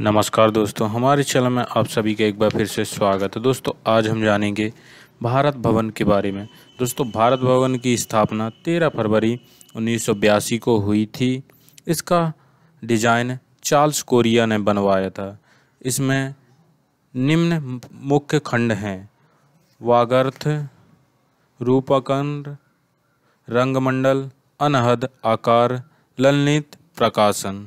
नमस्कार दोस्तों हमारे चैनल में आप सभी का एक बार फिर से स्वागत है दोस्तों आज हम जानेंगे भारत भवन के बारे में दोस्तों भारत भवन की स्थापना 13 फरवरी उन्नीस को हुई थी इसका डिज़ाइन चार्ल्स कोरिया ने बनवाया था इसमें निम्न मुख्य खंड हैं वागर्थ रूपकंड रंगमंडल अनहद आकार ललित प्रकाशन